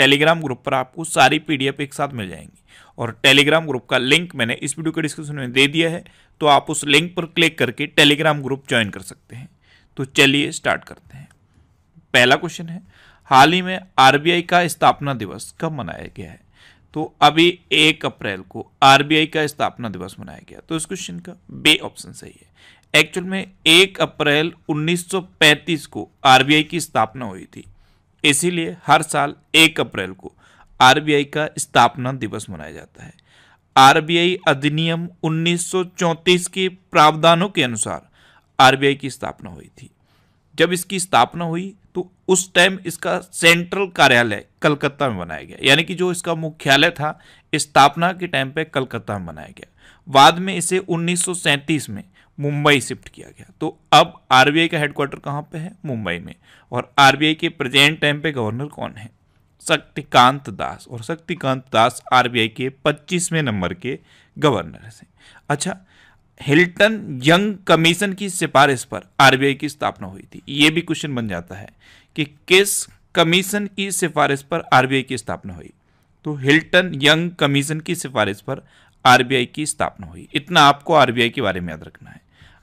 Telegram group पर आपको सारी पीडीएफ एक साथ मिल जाएंगी और टेलीग्राम ग्रुप का लिंक मैंने इस वीडियो के डिस्क्रिप्शन में दे दिया है तो आप उस लिंक पर क्लिक करके टेलीग्राम ग्रुप ज्वाइन कर सकते हैं तो चलिए स्टार्ट करते हैं पहला क्वेश्चन है हाल ही में आरबीआई का स्थापना दिवस कब मनाया गया है तो अभी एक अप्रैल को आरबीआई का स्थापना दिवस मनाया गया तो इस क्वेश्चन का बे ऑप्शन सही है एक्चुअल में एक अप्रैल 1935 को आरबीआई की स्थापना हुई थी इसीलिए हर साल एक अप्रैल को आरबीआई का स्थापना दिवस मनाया जाता है आरबीआई अधिनियम 1934 के प्रावधानों के अनुसार आरबीआई की स्थापना हुई थी जब इसकी स्थापना हुई तो उस टाइम इसका सेंट्रल कार्यालय कलकत्ता में बनाया गया यानी कि जो इसका मुख्यालय था स्थापना के टाइम पे कलकत्ता में बनाया गया बाद में इसे 1937 में मुंबई शिफ्ट किया गया तो अब आरबीआई का हेडक्वार्टर कहाँ पे है मुंबई में और आरबीआई के प्रेजेंट टाइम पे गवर्नर कौन है शक्तिकांत दास और शक्तिकांत दास आरबीआई के पच्चीसवें नंबर के गवर्नर से अच्छा हिल्टन यंग कमीशन की सिफारिश पर आरबीआई की स्थापना हुई थी ये भी क्वेश्चन बन जाता है कि किस कमीशन की सिफारिश पर आरबीआई की स्थापना हुई तो हिल्टन यंग कमीशन की सिफारिश पर आरबीआई की स्थापना हुई इतना आपको आरबीआई के बारे में याद रखना है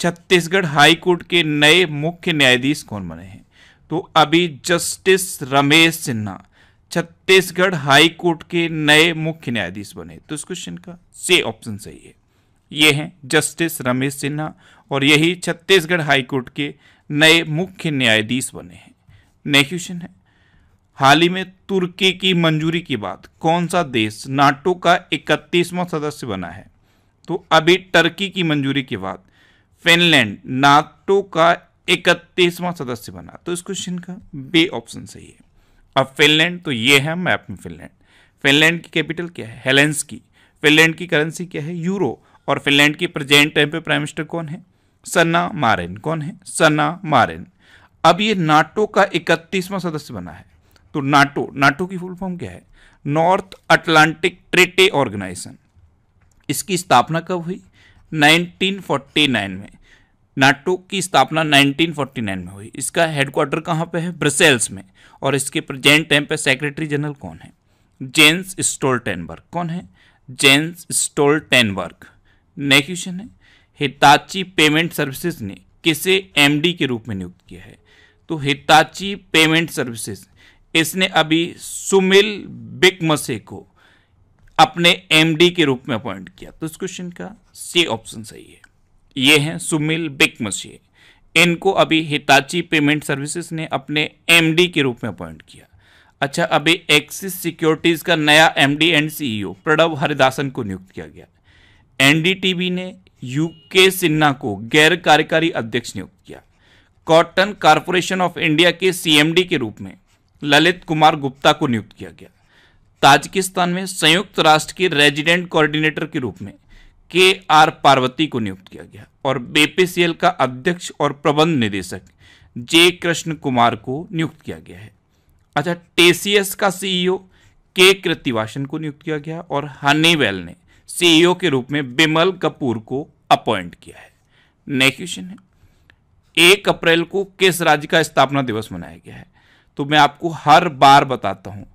छत्तीसगढ़ हाई कोर्ट के नए मुख्य न्यायाधीश कौन बने हैं तो अभी justice Ramesh Sinha Chhattisgarh high court के नए मुख्य न्यायाधीश बने तो इस क्वेश्चन का से ऑप्शन सही है ये हैं जस्टिस रमेश सिन्हा और यही छत्तीसगढ़ हाई कोर्ट के नए मुख्य न्यायाधीश बने हैं नेक्स्ट क्वेश्चन है हाल ही में तुर्की की मंजूरी की बात कौन सा देश नाटो का इकतीसवां सदस्य बना है तो अभी टर्की की मंजूरी के बाद फिनलैंड नाटो का इकतीसवां सदस्य बना तो इस क्वेश्चन का बे ऑप्शन सही है अब फिनलैंड तो ये है मैप में फिनलैंड फिनलैंड की कैपिटल क्या है हेलेंस की फिनलैंड की करेंसी क्या है यूरो और फिनलैंड की प्रेजेंट टाइम पे प्राइम मिनिस्टर कौन है सन्ना मारेन कौन है सन्ना मारेन अब ये नाटो का इकतीसवां सदस्य बना है तो नाटो नाटो की फुल फॉर्म क्या है नॉर्थ अटलांटिक ट्रेटे ऑर्गेनाइजेशन इसकी स्थापना कब हुई 1949 में नाटो की स्थापना 1949 में हुई इसका हेडक्वार्टर कहाँ पे है ब्रसेल्स में और इसके प्रेजेंट टाइम पे सेक्रेटरी जनरल कौन है जेन्स स्टोल्टेनबर्ग कौन है जेन्स स्टोल्टेनबर्ग नेक्स्ट क्वेश्चन है हिताची पेमेंट सर्विसेज ने किसे एमडी के रूप में नियुक्त किया है तो हिताची पेमेंट सर्विसेज इसने अभी सुमिल बिकमसे को अपने एमडी के रूप में अपॉइंट किया तो इस क्वेश्चन का सी ऑप्शन सही है ये हैं सुमिल बिक मसीह इनको अभी हिताची पेमेंट सर्विसेज ने अपने एमडी के रूप में अपॉइंट किया अच्छा अभी एक्सिस सिक्योरिटीज़ का नया MD and CEO Pranav Haridasan को नियुक्त किया गया एनडीटीवी ने यूके सिन्हा को गैर कार्यकारी अध्यक्ष नियुक्त किया कॉटन कारपोरेशन ऑफ इंडिया के सीएमडी के रूप में ललित कुमार गुप्ता को नियुक्त किया गया ताजिकिस्तान में संयुक्त राष्ट्र के रेजिडेंट कोऑर्डिनेटर के रूप में के आर पार्वती को नियुक्त किया गया और बीपीसीएल का अध्यक्ष और प्रबंध निदेशक जे कृष्ण कुमार को नियुक्त किया गया है अच्छा टेसीएस का सीईओ e के कृतिवासन को नियुक्त किया गया और हनीवेल ने सीईओ e के रूप में बिमल कपूर को अपॉइंट किया है नेक्स्ट क्वेश्चन है एक अप्रैल को किस राज्य का स्थापना दिवस मनाया गया है तो मैं आपको हर बार बताता हूँ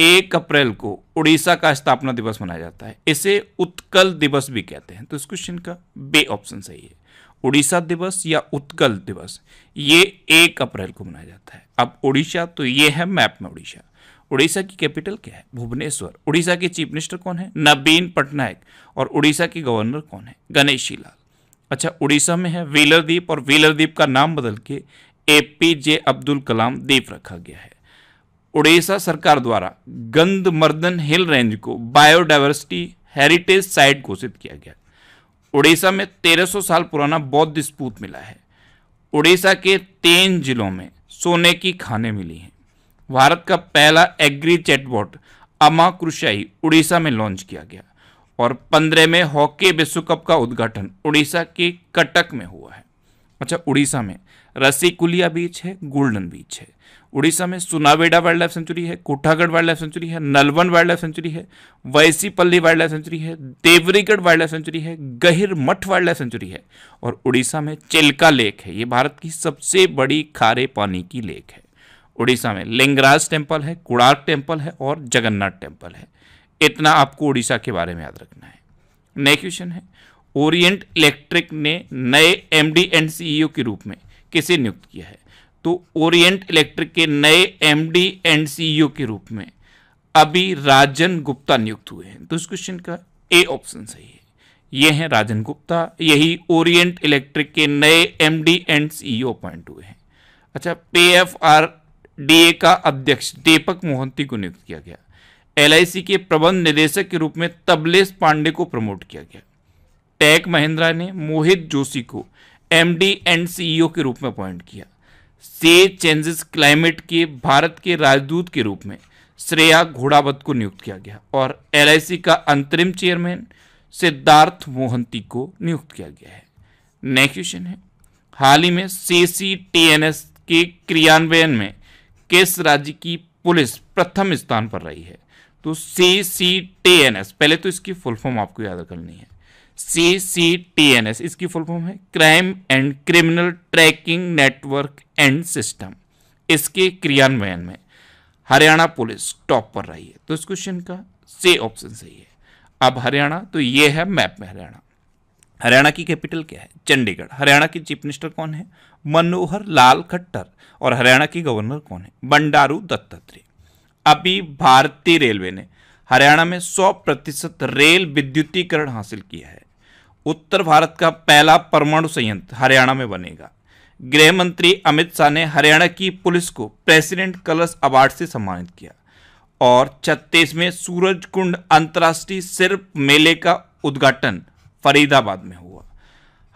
एक अप्रैल को उड़ीसा का स्थापना दिवस मनाया जाता है इसे उत्कल दिवस भी कहते हैं तो इस क्वेश्चन का बे ऑप्शन सही है उड़ीसा दिवस या उत्कल दिवस ये एक अप्रैल को मनाया जाता है अब उड़ीसा तो ये है मैप में उड़ीसा उड़ीसा की कैपिटल क्या है भुवनेश्वर उड़ीसा के चीफ मिनिस्टर कौन है नवीन पटनायक और उड़ीसा के गवर्नर कौन है गणेशी लाल अच्छा उड़ीसा में है व्हीलर द्वीप और व्हीलर द्वीप का नाम बदल के ए पी जे अब्दुल कलाम द्वीप रखा गया है उड़ीसा सरकार द्वारा गंधमर्दन हिल रेंज को बायोडाइवर्सिटी हेरिटेज साइट घोषित किया गया उड़ीसा में 1300 साल पुराना बौद्ध स्पूत मिला है उड़ीसा के तीन जिलों में सोने की खाने मिली हैं भारत का पहला एग्री चैटबॉट अमा क्रुशाई उड़ीसा में लॉन्च किया गया और पंद्रह में हॉकी विश्व कप का उद्घाटन उड़ीसा के कटक में हुआ है अच्छा उड़ीसा में रसीकुलिया बीच है गोल्डन बीच है उड़ीसा में सुनावेडा वाइल्ड लाइफ सेंचुरी है कोठागढ़ वाइल्ड लाइफ सेंचुरी है नलवन वाइल्ड लाइफ सेंचुरी है वैसीपल्ली वाइल्ड लाइफ सेंचुरी है देवरीगढ़ वाइल्ड लाइफ सेंचुरी है गहिर मठ वाइल्ड लाइफ सेंचुरी है और उड़ीसा में चिल्का लेक है ये भारत की सबसे बड़ी खारे पानी की लेक है उड़ीसा में लिंगराज टेम्पल है कुड़ार्क टेम्पल है और जगन्नाथ टेम्पल है इतना आपको उड़ीसा के बारे में याद रखना है नेक्स्ट क्वेश्चन है ओरिएंट इलेक्ट्रिक ने नए एम डी एंड सी के रूप में किसे नियुक्त किया है तो ओरिएंट इलेक्ट्रिक के नए एमडी एंड सीईओ के रूप में अभी राजन गुप्ता नियुक्त हुए हैं तो इस क्वेश्चन का ए ऑप्शन सही है यह हैं राजन गुप्ता यही ओरिएंट इलेक्ट्रिक के नए एमडी एंड सीईओ अपॉइंट हुए हैं अच्छा पीएफआरडीए का अध्यक्ष दीपक मोहंती को नियुक्त किया गया एलआईसी के प्रबंध निदेशक के रूप में तबलेश पांडे को प्रमोट किया गया टैक महिंद्रा ने मोहित जोशी को एमडी एंड सीईओ के रूप में अपॉइंट किया से चेंजेस क्लाइमेट के भारत के राजदूत के रूप में श्रेया घोड़ावत को नियुक्त किया गया और एल का अंतरिम चेयरमैन सिद्धार्थ मोहंती को नियुक्त किया गया है नेक्स्ट क्वेश्चन है हाल ही में सी के क्रियान्वयन में किस राज्य की पुलिस प्रथम स्थान पर रही है तो सी पहले तो इसकी फुल फॉर्म आपको याद करनी है C C T N S इसकी फुल फॉर्म है crime and criminal tracking network and system इसके क्रियान्वयन में हरियाणा पुलिस टॉप पर रही है तो इस क्वेश्चन का से ऑप्शन सही है अब हरियाणा तो ये है मैप में हरियाणा हरियाणा की कैपिटल क्या है चंडीगढ़ हरियाणा की चीफ मिनिस्टर कौन है मनोहर लाल खट्टर और हरियाणा की गवर्नर कौन है बंडारू दत्तात्रेय अभी भारतीय रेलवे ने हरियाणा में 100 प्रतिशत रेल विद्युतीकरण हासिल किया है उत्तर भारत का पहला परमाणु संयंत्र हरियाणा में बनेगा गृह मंत्री अमित शाह ने हरियाणा की पुलिस को प्रेसिडेंट कलर्स अवार्ड से सम्मानित किया और छत्तीसवें सूरज कुंड अंतर्राष्ट्रीय सिर्फ मेले का उद्घाटन फरीदाबाद में हुआ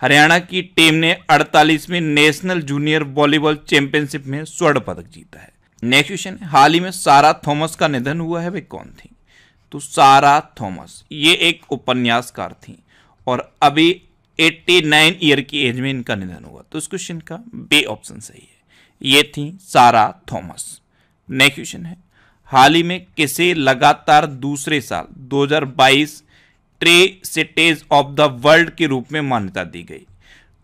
हरियाणा की टीम ने 48वें नेशनल जूनियर वॉलीबॉल चैंपियनशिप में स्वर्ण पदक जीता है नेक्स्ट क्वेश्चन हाल ही में सारा थॉमस का निधन हुआ है वे कौन थी तो सारा थॉमस ये एक उपन्यासकार थी और अभी 89 ईयर की एज में इनका निधन हुआ तो इस क्वेश्चन का बे ऑप्शन सही है ये थी सारा थॉमस नेक्स्ट क्वेश्चन है हाल ही में किसे लगातार दूसरे साल 2022 tree cities of the world के रूप में मान्यता दी गई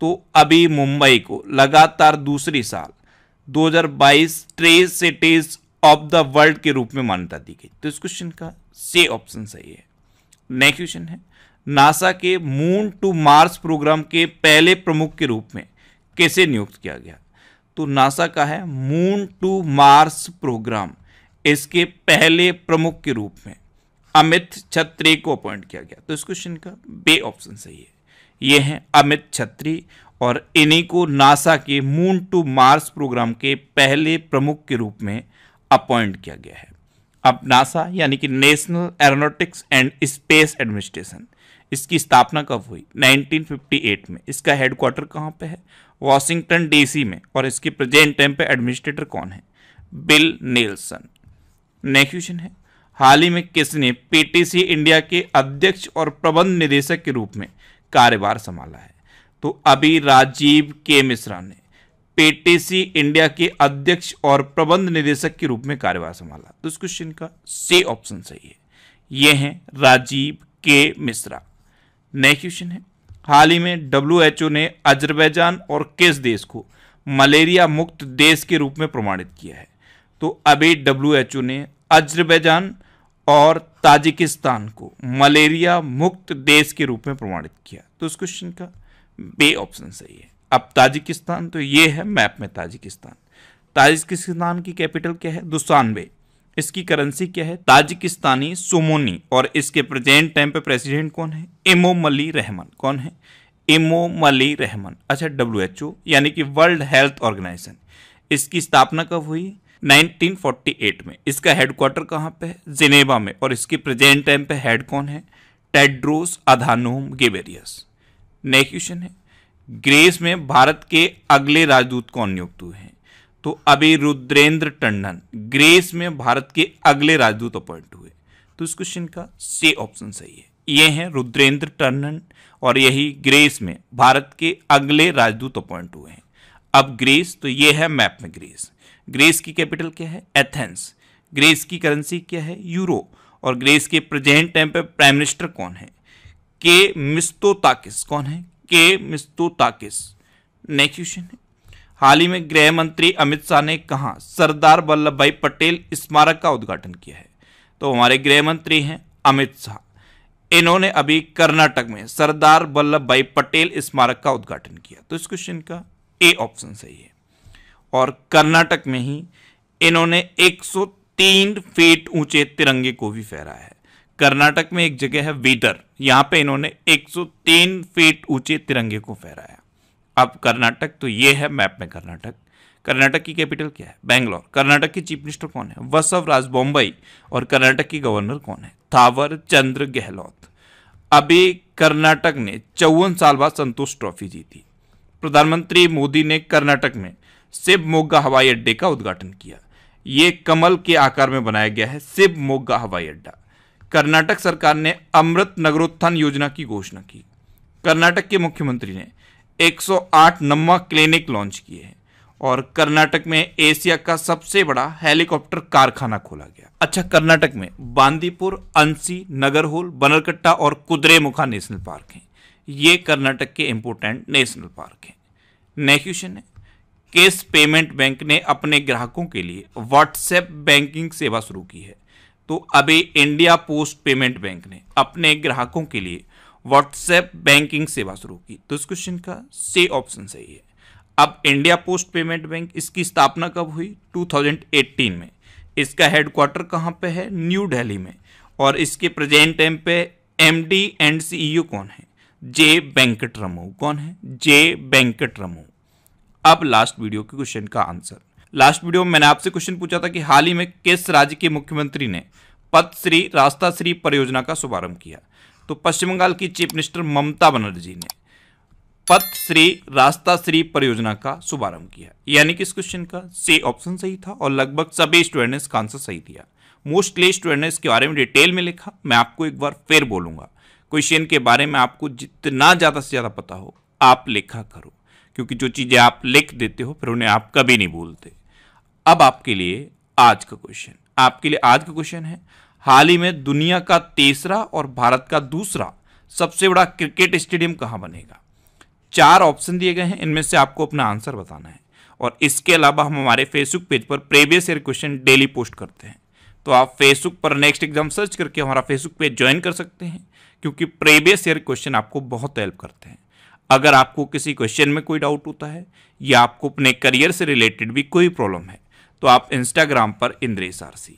तो अभी मुंबई को लगातार दूसरी साल 2022 tree cities of the world के रूप में मान्यता दी गई तो इस क्वेश्चन का से ऑप्शन सही है नेक्स्ट क्वेश्चन है नासा के मून टू मार्स प्रोग्राम के पहले प्रमुख के रूप में कैसे नियुक्त किया गया तो नासा का है मून टू मार्स प्रोग्राम इसके पहले प्रमुख के रूप में अमित छत्री को अपॉइंट किया गया तो इस क्वेश्चन का बे ऑप्शन सही है ये हैं अमित छत्री और इन्हीं को नासा के मून टू मार्स प्रोग्राम के पहले प्रमुख के रूप में अपॉइंट किया गया है अब नासा यानी कि national aeronautics and space administration इसकी स्थापना कब हुई 1958 में इसका हेडक्वार्टर कहाँ पे है वॉशिंगटन डीसी में और इसके प्रेजेंट टाइम पे एडमिनिस्ट्रेटर कौन है बिल नेल्सन नेक्स्ट क्वेश्चन है हाल ही में किसने पीटीसी इंडिया के अध्यक्ष और प्रबंध निदेशक के रूप में कार्यभार संभाला है तो अभी राजीव के मिश्रा ने पीटीसी इंडिया के अध्यक्ष और प्रबंध निदेशक के रूप में कार्यभार संभाला तो इस क्वेश्चन का सी ऑप्शन सही है ये हैं राजीव के मिश्रा नए क्वेश्चन है हाल ही में डब्ल्यू ने अजरबैजान और किस देश को मलेरिया मुक्त देश के रूप में प्रमाणित किया है तो अभी डब्ल्यू ने अजरबैजान और ताजिकिस्तान को मलेरिया मुक्त देश के रूप में प्रमाणित किया तो इस क्वेश्चन का बे ऑप्शन सही है अब ताजिकिस्तान तो ये है मैप में ताजिकिस्तान ताजिकिस्तान की कैपिटल क्या है दुसानबे इसकी करेंसी क्या है ताजिकिस्तानी सोमोनी और इसके प्रेजेंट टाइम पे प्रेसिडेंट कौन है इमोमली रहमान कौन है इमोमली रहमान अच्छा डब्ल्यू एच ओ यानी कि वर्ल्ड हेल्थ ऑर्गेनाइजेशन इसकी स्थापना कब हुई 1948 में इसका हेडक्वार्टर कहाँ पे है जिनेवा में और इसकी प्रेजेंट टाइम पे हेड कौन है Tedros Adhanom Ghebreyesus next question है ग्रेस में भारत के अगले राजदूत कौन नियुक्त हुए हैं तो अभी रुद्रेंद्र टंडन ग्रेस में भारत के अगले राजदूत अपॉइंट हुए तो इस क्वेश्चन का से ऑप्शन सही है ये हैं रुद्रेंद्र टंडन और यही ग्रेस में भारत के अगले राजदूत अपॉइंट हुए हैं अब ग्रीस तो ये है मैप में ग्रीस ग्रीस की कैपिटल क्या है एथेंस ग्रीस की करेंसी क्या है यूरो और ग्रीस के प्रेजेंट टाइम पर प्राइम मिनिस्टर कौन है के मिस्तोताकिस कौन है के मिस्तोताकिस नेक्स्ट क्वेश्चन है हाल ही में गृह मंत्री अमित शाह ने कहा सरदार वल्लभ भाई पटेल स्मारक का उद्घाटन किया है तो हमारे गृह मंत्री हैं अमित शाह इन्होंने अभी कर्नाटक में सरदार वल्लभ भाई पटेल स्मारक का उद्घाटन किया तो इस क्वेश्चन का ए ऑप्शन सही है और कर्नाटक में ही इन्होंने 103 फीट ऊंचे तिरंगे को भी फहराया है कर्नाटक में एक जगह है वीडर यहाँ पे इन्होंने 103 फीट ऊंचे तिरंगे को फहराया अब कर्नाटक तो ये है मैप में कर्नाटक कर्नाटक की कैपिटल क्या है बैंगलोर कर्नाटक की चीफ मिनिस्टर कौन है वसव राज बॉम्बई और कर्नाटक की गवर्नर कौन है थावर चंद्र गहलोत अभी कर्नाटक ने चौवन साल बाद संतोष ट्रॉफी जीती प्रधानमंत्री मोदी ने कर्नाटक में मोगा हवाई अड्डे का उद्घाटन किया ये कमल के आकार में बनाया गया है मोगा हवाई अड्डा कर्नाटक सरकार ने अमृत नगरोत्थान योजना की घोषणा की कर्नाटक के मुख्यमंत्री ने 108 नम्मा क्लिनिक लॉन्च किए हैं और कर्नाटक में एशिया का सबसे बड़ा हेलीकॉप्टर कारखाना खोला गया अच्छा कर्नाटक में बांदीपुर अंसी नगरहोल बनरकट्टा और मुखा नेशनल पार्क हैं ये कर्नाटक के इंपोर्टेंट नेशनल पार्क हैं नेक्स्ट क्वेश्चन है केस पेमेंट बैंक ने अपने ग्राहकों के लिए व्हाट्सएप बैंकिंग सेवा शुरू की है तो अभी इंडिया पोस्ट पेमेंट बैंक ने अपने ग्राहकों के लिए व्हाट्सएप बैंकिंग सेवा शुरू की तो इस क्वेश्चन का से ऑप्शन सही है अब इंडिया पोस्ट पेमेंट बैंक इसकी स्थापना कब हुई 2018 में इसका हेडक्वार्टर कहाँ पे है न्यू दिल्ली में और इसके प्रेजेंट टाइम पे एमडी एंड सीईओ कौन है जे वेंकट रमो कौन है जे वेंकट रमो अब लास्ट वीडियो के क्वेश्चन का आंसर लास्ट वीडियो में मैंने आपसे क्वेश्चन पूछा था कि हाल ही में किस राज्य के मुख्यमंत्री ने पद श्री रास्ता श्री परियोजना का शुभारंभ किया तो पश्चिम बंगाल की चीफ मिनिस्टर ममता बनर्जी ने पथ श्री रास्ता श्री परियोजना का शुभारंभ किया यानी कि इस क्वेश्चन का सी ऑप्शन सही था और लगभग सभी स्टूडेंट ने इसका आंसर सही दिया मोस्टली स्टूडेंट ने इसके बारे में डिटेल में लिखा मैं आपको एक बार फिर बोलूंगा क्वेश्चन के बारे में आपको जितना ज़्यादा से ज़्यादा पता हो आप लिखा करो क्योंकि जो चीज़ें आप लिख देते हो फिर उन्हें आप कभी नहीं भूलते अब आपके लिए आज का क्वेश्चन आपके लिए आज का क्वेश्चन है हाल ही में दुनिया का तीसरा और भारत का दूसरा सबसे बड़ा क्रिकेट स्टेडियम कहाँ बनेगा चार ऑप्शन दिए गए हैं इनमें से आपको अपना आंसर बताना है और इसके अलावा हम हमारे फेसबुक पेज पर previous year question daily post करते हैं तो आप फेसबुक पर नेक्स्ट एग्जाम सर्च करके हमारा फेसबुक पेज ज्वाइन कर सकते हैं क्योंकि प्रीवियस ईयर क्वेश्चन आपको बहुत हेल्प करते हैं अगर आपको किसी क्वेश्चन में कोई डाउट होता है या आपको अपने करियर से रिलेटेड भी कोई प्रॉब्लम है तो आप इंस्टाग्राम पर इंद्रेश आरसी